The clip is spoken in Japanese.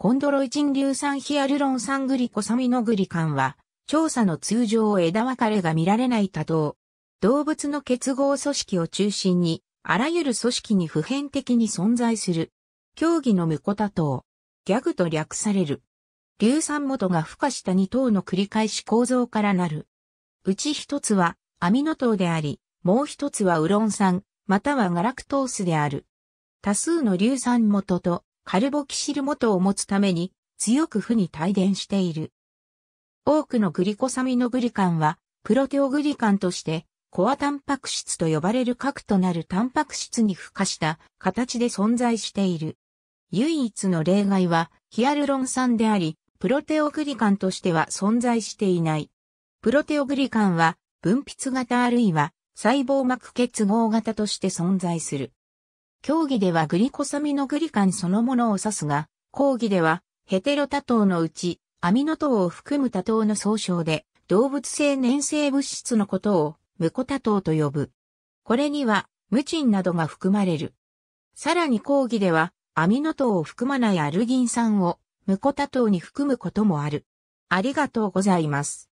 コンドロイチン硫酸ヒアルロン酸グリコサミノグリカンは、調査の通常枝分かれが見られない多動。動物の結合組織を中心に、あらゆる組織に普遍的に存在する。競技の無コ多糖。ギャグと略される。硫酸元が孵化した2糖の繰り返し構造からなる。うち一つはアミノ糖であり、もう一つはウロン酸、またはガラクトースである。多数の硫酸元とカルボキシル元を持つために強く負に帯電している。多くのグリコサミノグリカンはプロテオグリカンとしてコアタンパク質と呼ばれる核となるタンパク質に付加した形で存在している。唯一の例外はヒアルロン酸であり、プロテオグリカンとしては存在していない。プロテオグリカンは分泌型あるいは細胞膜結合型として存在する。競技ではグリコサミノグリカンそのものを指すが、講義では、ヘテロ多糖のうち、アミノ糖を含む多糖の総称で、動物性粘性物質のことを、ムコ多糖と呼ぶ。これには、ムチンなどが含まれる。さらに講義では、アミノ糖を含まないアルギン酸を、ムコ多糖に含むこともある。ありがとうございます。